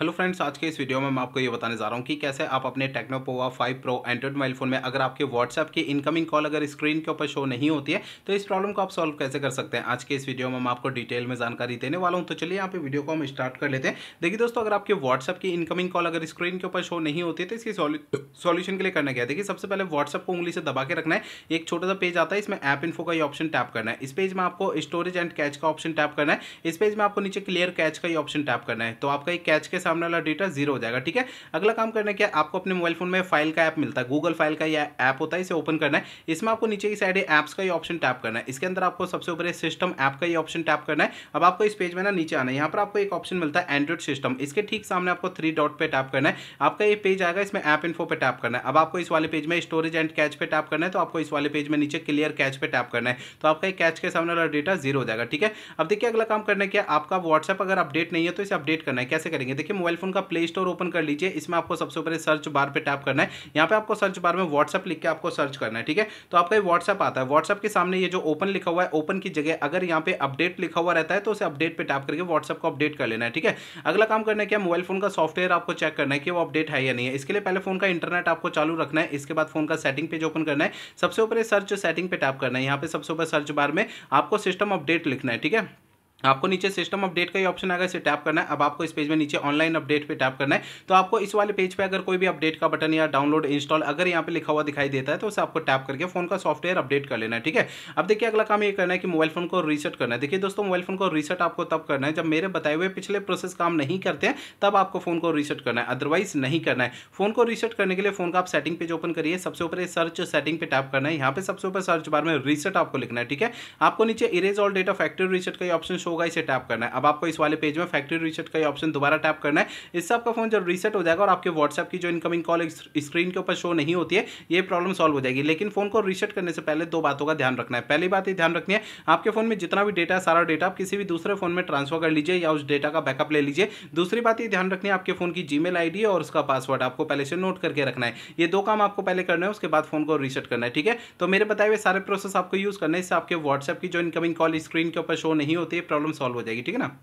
hello friends आज के इस वीडियो में मैं आपको ये बताने जा रहा हूँ कि कैसे आप अपने Tecno Pova 5 pro android mobile phone में अगर आपके व्हाट्सएप की इनकमिंग कॉल अगर स्क्रीन के ऊपर शो नहीं होती है तो इस प्रॉब्लम को आप सॉल्व कैसे कर सकते हैं आज के इस वीडियो में मैं आपको डिटेल में जानकारी देने वाला हूँ तो चलिए यहाँ पे वीडियो को हम स्टार्ट कर लेते हैं देखिए दोस्तों अगर आपके व्हाट्सएप की इनकमिंग कॉल अगर स्क्रीन के ऊपर शो नहीं होती है तो इसकी सॉल्यूशन के लिए करना क्या है देखिए सबसे पहले व्हाट्सएप को उंगली से दबा के रखना है एक छोटा सा पेज आता है इसमें ऐप इन्फो का ये ऑप्शन टैप करना है इस पेज में आपको स्टोरेज एंड कैच का ऑप्शन टैप करना है इस पेज में आपको नीचे क्लियर कैच का ही ऑप्शन टैप करना है तो आपका एक कैच के सामने वाला डेटा जीरो हो जाएगा ठीक है अगला काम करना क्या आपको अपने मोबाइल फोन में फाइल का ऐप मिलता है गूगल फाइल का यह ऐप होता है इसे ओपन करना है इसमें आपको नीचे की साइड ऐप्स का ही ऑप्शन टैप करना है इसके अंदर आपको सबसे ऊपर सिस्टम ऐप का ही ऑप्शन टैप करना है अब आपको इस पेज में ना नीचे आना है यहाँ पर आपको एक ऑप्शन मिलता है एंड्रॉइड सिस्टम इसके ठीक सामने आपको थ्री डॉट पर टैप करना है आपका ये पेज आएगा इसमें ऐप इन्फो पर टैप करना है अब आपको इस वाले पेज में स्टोरेज एंड कैच पर टैप करना है तो आपको इस वाले पेज में नीचे क्लियर कैच पर टैप करना है तो आपका कैच के सामने वाला डेटा जीरो हो जाएगा ठीक है अब देखिए अगला काम करना है क्या आपका व्हाट्सएप अगर अपडेट नहीं है तो इसे अपडेट करना है कैसे करेंगे देखिए मोबाइल फोन का प्ले स्टोर ओपन कर लीजिए इसमें आपको सबसे पहले सर्च बार पर टैप करना है यहाँ पे आपको सर्च बार में व्हाट्सअप लिख के आपको सर्च करना है ठीक है तो आपका व्हाट्सअप आता है व्हाट्सअप के सामने ये जो ओपन लिखा हुआ है ओपन की जगह अगर यहाँ पे अपडेट लिखा हुआ रहता है तो उसे अपडेट पर टैप करके व्हाट्सअप को अपडेट कर लेना है ठीक है अगला काम करना है क्या मोबाइल फोन का सॉफ्टवेयर आपको चेक करना है कि वो अपडेट है या नहीं है इसके लिए पहले फोन का इंटरनेट आपको चालू रखना है इसके बाद फोन का सेटिंग पेज ओपन करना है सबसे ऊपर सर्च सेटिंग पे टैप करना है यहाँ पे सबसे ऊपर सर्च बार में आपको सिस्टम अपडेट लिखना है ठीक है आपको नीचे सिस्टम अपडेट का ही ऑप्शन आएगा इसे टैप करना है अब आपको इस पेज में नीचे ऑनलाइन अपडेट पे टैप करना है तो आपको इस वाले पेज पे अगर कोई भी अपडेट का बटन या डाउनलोड इंस्टॉल अगर यहाँ पे लिखा हुआ दिखाई देता है तो उसे आपको टैप करके फोन का सॉफ्टवेयर अपडेट कर लेना है ठीक है अब देखिए अगला काम ये करना है कि मोबाइल फोन को रीसेट करना है देखिए दोस्तों मोबाइल फोन को रीसेट आपको तब करना है जब मेरे बताए हुए पिछले प्रोसेस काम नहीं करते हैं तब आपको फोन को रीसेट करना है अदरवाइज नहीं करना है फोन को रीसेट करने के लिए फोन का आप सेटिंग पेज ओपन करिए सबसे ऊपर सर्च सेटिंग पे टैप करना है यहाँ पे सबसे ऊपर सर्च बार में रीसेट आपको लिखना है ठीक है आपको नीचे erase all data factory reset का ऑप्शन होगा इसे टैप करना है अब आपको इस वाले पेज में फैक्ट्री रीसेट का ऑप्शन दोबारा टैप करना है इससे आपका फोन जब रीसेट हो जाएगा और आपके व्हाट्सएप की जो इनकमिंग कॉल स्क्रीन के ऊपर शो नहीं होती है ये प्रॉब्लम सॉल्व हो जाएगी लेकिन फोन को रीसेट करने से पहले दो बातों का ध्यान रखना है पहली बात ये ध्यान रखनी है आपके फोन में जितना भी डेटा है सारा डेटा आप किसी भी दूसरे फोन में ट्रांसफर कर लीजिए या उस डेटा का बैकअप ले लीजिए दूसरी बात ये ध्यान रखनी है आपके फोन की जी मेल और उसका पासवर्ड आपको पहले से नोट करके रखना है ये दो काम आपको पहले करना है उसके बाद फोन को रीसेट करना है ठीक है तो मेरे बताए हुए सारे प्रोसेस आपको यूज करना है इससे आपके व्हाट्सएप की जो इनकमिंग कॉल स्क्रीन के ऊपर शो नहीं होती है प्रॉब्लम सॉल्व हो जाएगी ठीक है ना